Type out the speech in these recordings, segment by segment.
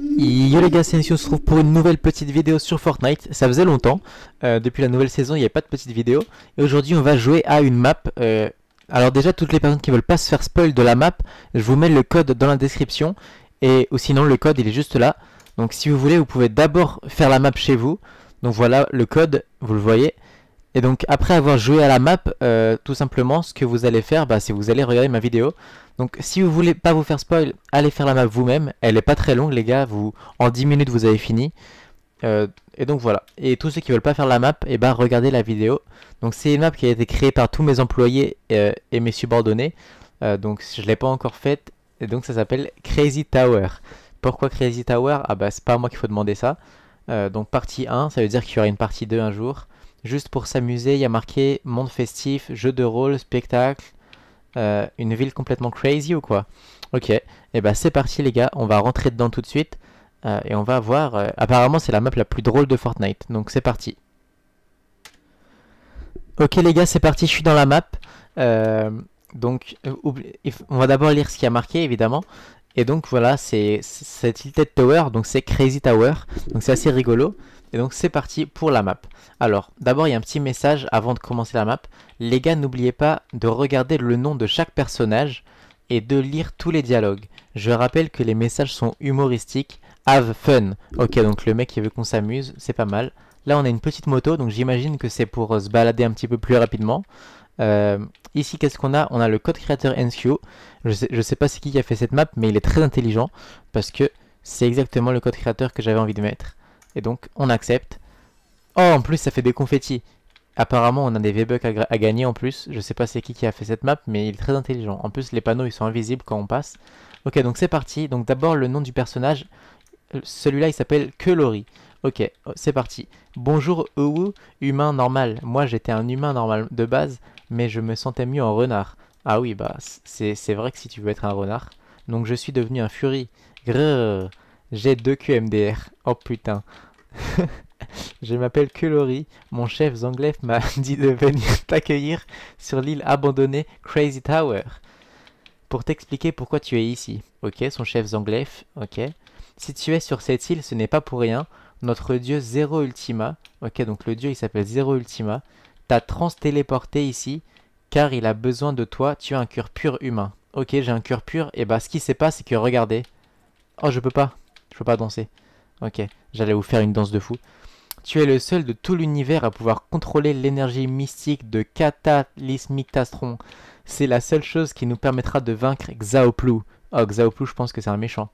Yo les gars, c'est se trouve pour une nouvelle petite vidéo sur Fortnite. Ça faisait longtemps, euh, depuis la nouvelle saison, il n'y avait pas de petite vidéo. Et aujourd'hui, on va jouer à une map. Euh, alors déjà, toutes les personnes qui veulent pas se faire spoil de la map, je vous mets le code dans la description. Et ou sinon, le code, il est juste là. Donc si vous voulez, vous pouvez d'abord faire la map chez vous. Donc voilà le code, vous le voyez. Et donc après avoir joué à la map, euh, tout simplement ce que vous allez faire, bah, c'est vous allez regarder ma vidéo. Donc si vous voulez pas vous faire spoil, allez faire la map vous-même. Elle est pas très longue les gars, vous en 10 minutes vous avez fini. Euh, et donc voilà. Et tous ceux qui veulent pas faire la map, et eh bah ben, regardez la vidéo. Donc c'est une map qui a été créée par tous mes employés euh, et, mes subordonnés. donc je l'ai pas encore faite. Et donc ça s'appelle Crazy Tower. Pourquoi Crazy Tower Ah bah c'est pas à moi qu'il faut demander ça. donc partie 1, ça veut dire qu'il y aura une partie 2 un jour juste pour s'amuser. Il y a marqué monde festif, jeu de rôle, spectacle, euh, une ville complètement crazy ou quoi. Ok, et eh ben, c'est parti les gars, on va rentrer dedans tout de suite euh, et on va voir. Euh, apparemment c'est la map la plus drôle de Fortnite, donc c'est parti. Ok les gars, c'est parti, je suis dans la map. donc on va d'abord lire ce qui a marqué évidemment. Et donc voilà, c'est cette Tilted Tower, donc c'est Crazy Tower, donc c'est assez rigolo. Et donc c'est parti pour la map. Alors d'abord il y a un petit message avant de commencer la map. Les gars n'oubliez pas de regarder le nom de chaque personnage et de lire tous les dialogues. Je rappelle que les messages sont humoristiques. Have fun. Ok donc le mec il veut qu'on s'amuse, c'est pas mal. Là on a une petite moto donc j'imagine que c'est pour euh, se balader un petit peu plus rapidement. Euh, ici, qu'est-ce qu'on a On a le code créateur NQ. Je sais, sais pas c'est qui a fait cette map, mais il est très intelligent parce que c'est exactement le code créateur que j'avais envie de mettre. Et donc, on accepte. Oh, en plus, ça fait des confettis. Apparemment, on a des V-Bucks à, gagner en plus. Je sais pas c'est qui qui a fait cette map, mais il est très intelligent. En plus, les panneaux, ils sont invisibles quand on passe. Ok, donc c'est parti. Donc d'abord, le nom du personnage. Euh, celui-là, il s'appelle Kelori. Ok, oh, c'est parti. Bonjour, Owu, humain normal. Moi, j'étais un humain normal de base, mais je me sentais mieux en renard. Ah oui, bah, c'est vrai que si tu veux être un renard. Donc je suis devenu un Fury. Grrr. J'ai deux QMDR. Oh putain. Je m'appelle Kulori. Mon chef Zanglef m'a dit de venir t'accueillir sur l'île abandonnée Crazy Tower. Pour t'expliquer pourquoi tu es ici. Ok, son chef Zanglef. Ok. Si tu es sur cette île, ce n'est pas pour rien. Notre dieu Zéro Ultima. Ok, donc le dieu il s'appelle Zéro Ultima. ta trans-téléporté ici car il a besoin de toi. Tu as un cœur pur humain. Ok, j'ai un cœur pur. Et eh bah, ben, ce qui se passe, c'est que regardez. Oh, je peux pas. Je peux pas danser. Ok, j'allais vous faire une danse de fou. Tu es le seul de tout l'univers à pouvoir contrôler l'énergie mystique de Tastron. C'est la seule chose qui nous permettra de vaincre Xaoplou. Oh, Xaoplou, je pense que c'est un méchant.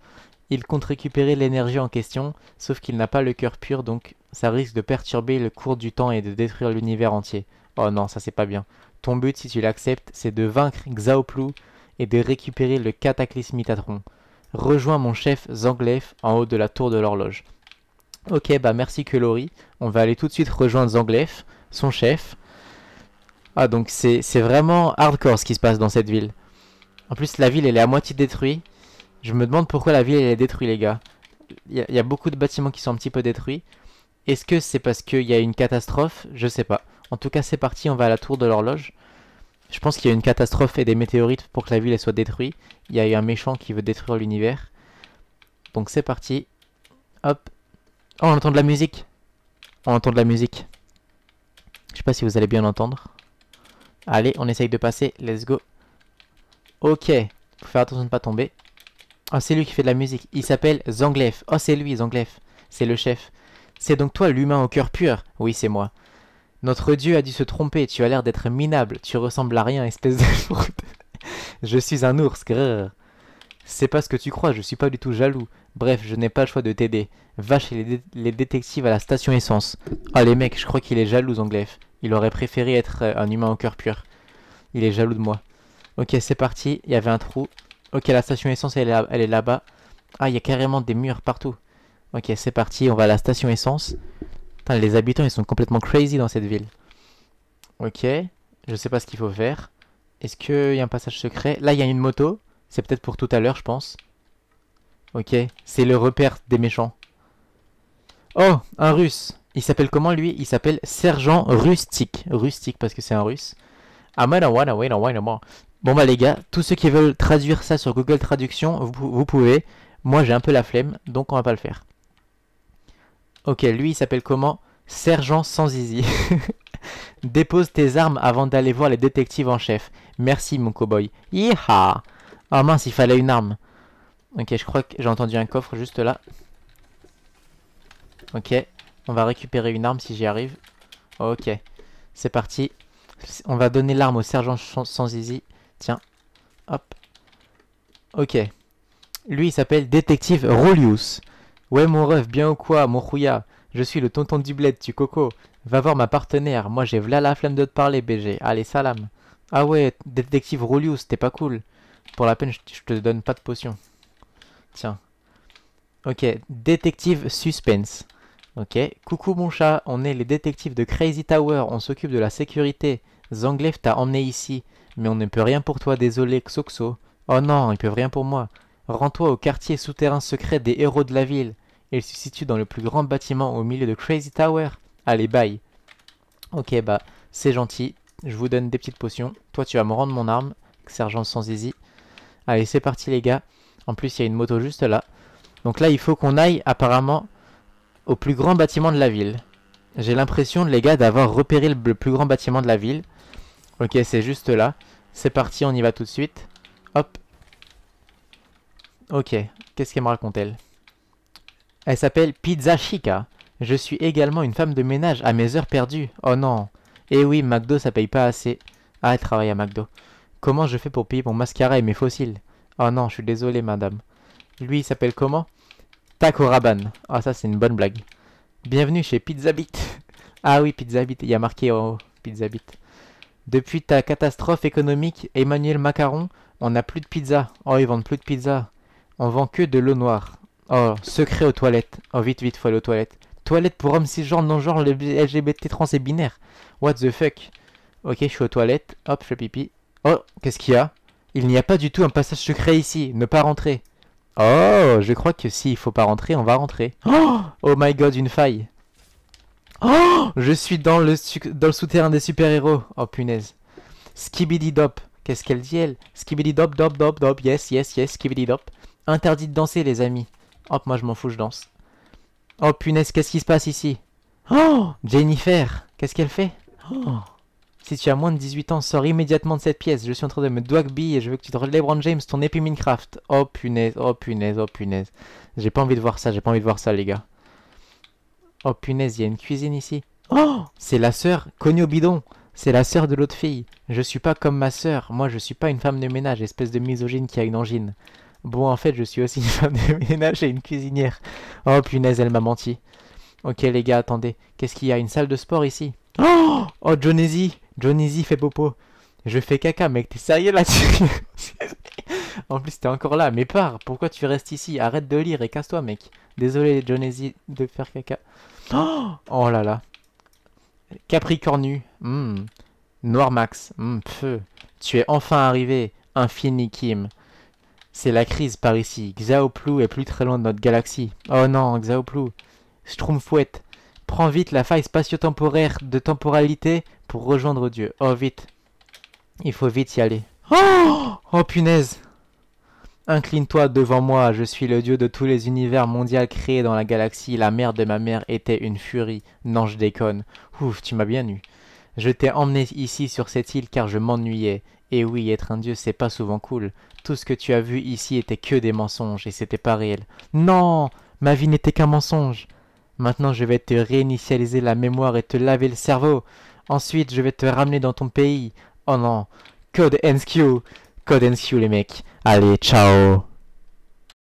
Il compte récupérer l'énergie en question, sauf qu'il n'a pas le cœur pur, donc ça risque de perturber le cours du temps et de détruire l'univers entier. Oh non, ça c'est pas bien. Ton but, si tu l'acceptes, c'est de vaincre Xaoplu et de récupérer le Cataclysmitatron. Rejoins mon chef Zanglef en haut de la tour de l'horloge. Ok, bah merci Lori. On va aller tout de suite rejoindre Zanglef, son chef. Ah, donc c'est vraiment hardcore ce qui se passe dans cette ville. En plus, la ville, elle est à moitié détruite. Je me demande pourquoi la ville, elle est détruite, les gars. Il y, y, a beaucoup de bâtiments qui sont un petit peu détruits. Est-ce que c'est parce qu'il y a une catastrophe Je sais pas. En tout cas, c'est parti, on va à la tour de l'horloge. Je pense qu'il y a une catastrophe et des météorites pour que la ville soit détruite. Il y a eu un méchant qui veut détruire l'univers. Donc c'est parti. Hop. Oh, on entend de la musique. On entend de la musique. Je sais pas si vous allez bien entendre. Allez, on essaye de passer. Let's go. Ok. Faut faire attention de ne pas tomber. Oh, c'est lui qui fait de la musique. Il s'appelle Zanglef. Oh, c'est lui, Zanglef. C'est le chef. C'est donc toi l'humain au cœur pur. Oui, c'est moi. Notre Dieu a dû se tromper, tu as l'air d'être minable, tu ressembles à rien, espèce de je suis un ours, grrr. C'est pas ce que tu crois, je suis pas du tout jaloux. Bref, je n'ai pas le choix de t'aider. Va chez les, détectives à la station essence. Ah les mecs, je crois qu'il est jaloux, Zonglef. Il aurait préféré être euh, un humain au cœur pur. Il est jaloux de moi. Ok, c'est parti, il y avait un trou. Ok, la station essence, elle est là-bas. Ah, il y a carrément des murs partout. Ok, c'est parti, on va à la station essence les habitants, ils sont complètement crazy dans cette ville. Ok, je sais pas ce qu'il faut faire. Est-ce qu'il y a un passage secret Là, il y a une moto. C'est peut-être pour tout à l'heure, je pense. Ok, c'est le repère des méchants. Oh, un russe. Il s'appelle comment, lui Il s'appelle Sergent Rustique. Rustique, parce que c'est un russe. Ah, Bon bah les gars, tous ceux qui veulent traduire ça sur Google Traduction, vous pouvez. Moi j'ai un peu la flemme, donc on va pas le faire. Ok, lui il s'appelle comment Sergent sans zizi. Dépose tes armes avant d'aller voir les détectives en chef. Merci mon cowboy. Yeeha Ah mince, il fallait une arme. Ok, je crois que j'ai entendu un coffre juste là. Ok, on va récupérer une arme si j'y arrive. Ok, c'est parti. On va donner l'arme au sergent sans zizi. Tiens, hop. Ok. Lui, il s'appelle Détective Rolius. Ouais, mon rêve bien ou quoi, mon houya, Je suis le tonton du bled, tu coco. Va voir ma partenaire, moi j'ai v'là la flemme de te parler, BG. Allez, salam. Ah ouais, détective Rolius, t'es pas cool. Pour la peine, je te donne pas de potion. Tiens. Ok, détective suspense. Ok, coucou mon chat, on est les détectives de Crazy Tower, on s'occupe de la sécurité. Zanglev t'a emmené ici, mais on ne peut rien pour toi, désolé, Xoxo. Oh non, ils peuvent rien pour moi. Rends-toi au quartier souterrain secret des héros de la ville. Il se situe dans le plus grand bâtiment au milieu de Crazy Tower. Allez, bye. Ok, bah, c'est gentil. Je vous donne des petites potions. Toi, tu vas me rendre mon arme. Sergent sans easy Allez, c'est parti, les gars. En plus, il y a une moto juste là. Donc là, il faut qu'on aille, apparemment, au plus grand bâtiment de la ville. J'ai l'impression, les gars, d'avoir repéré le plus grand bâtiment de la ville. Ok, c'est juste là. C'est parti, on y va tout de suite. Hop, Ok, qu'est-ce qu'elle me raconte elle Elle, s'appelle Pizza Chica. Je suis également une femme de ménage à mes heures perdues. Oh non. Eh oui, McDo, ça paye pas assez. Ah, elle travaille à McDo. Comment je fais pour payer mon mascara et mes fossiles Oh non, je suis désolé, madame. Lui, il s'appelle comment Taco Ah, ça, c'est une bonne blague. Bienvenue chez Pizza Beat. ah oui, Pizza Bit, Il y a marqué en haut, Pizza Bit. Depuis ta catastrophe économique, Emmanuel Macaron, on n'a plus de pizza. Oh, ils vendent plus de pizza. On vend que de l'eau noire. Oh, secret aux toilettes. Oh, vite, vite, faut aller aux toilettes. Toilettes pour hommes cisgenres, non-genres, LGBT, trans et binaires. What the fuck Ok, je suis aux toilettes. Hop, je fais pipi. Oh, qu'est-ce qu'il y a Il n'y a pas du tout un passage secret ici. Ne pas rentrer. Oh, je crois que s'il ne faut pas rentrer, on va rentrer. Oh, oh my god, une faille. Oh, je suis dans le, dans le souterrain des super-héros. Oh punaise. Skibidi-dop. Qu'est-ce qu'elle dit, elle Skibidi-dop, dop, dop, dop. Yes, yes, yes, skibidi-dop. Interdit de danser, les amis. Hop, moi je m'en fous, je danse. Oh punaise, qu'est-ce qui se passe ici Oh Jennifer Qu'est-ce qu'elle fait oh. Si tu as moins de 18 ans, sors immédiatement de cette pièce. Je suis en train de me dwagby et je veux que tu te relèves James, ton épée Minecraft. Oh punaise, oh punaise, oh punaise. J'ai pas envie de voir ça, j'ai pas envie de voir ça, les gars. Oh punaise, il y a une cuisine ici. Oh C'est la sœur connue au bidon c'est la sœur de l'autre fille. Je suis pas comme ma sœur. Moi, je suis pas une femme de ménage, espèce de misogyne qui a une angine. Bon, en fait, je suis aussi une femme de ménage et une cuisinière. Oh punaise, elle m'a menti. Ok, les gars, attendez. Qu'est-ce qu'il y a Une salle de sport ici Oh, oh Jonesy Jonesy fait popo. Je fais caca, mec, t'es sérieux là En plus, t'es encore là, mais pars Pourquoi tu restes ici Arrête de lire et casse-toi, mec. Désolé, Jonesy, de faire caca. Oh, là là. Capricornu. Mm. Noir Max. Hmm, tu es enfin arrivé, Infinikim. Kim. C'est la crise par ici. Xaoplou est plus très loin de notre galaxie. Oh non, Xiaoplu. Stroumfouette. Prends vite la faille spatio-temporaire de temporalité pour rejoindre Dieu. Oh, vite. Il faut vite y aller. Oh, oh punaise. Incline-toi devant moi, je suis le dieu de tous les univers mondiaux créés dans la galaxie. La mère de ma mère était une furie. Non, je déconne. Ouf, tu m'as bien eu. Je t'ai emmené ici sur cette île car je m'ennuyais. Et oui, être un dieu, c'est pas souvent cool. Tout ce que tu as vu ici était que des mensonges et c'était pas réel. Non Ma vie n'était qu'un mensonge Maintenant, je vais te réinitialiser la mémoire et te laver le cerveau. Ensuite, je vais te ramener dans ton pays. Oh non Code N-Skew Code N-Skew, les mecs. Allez, ciao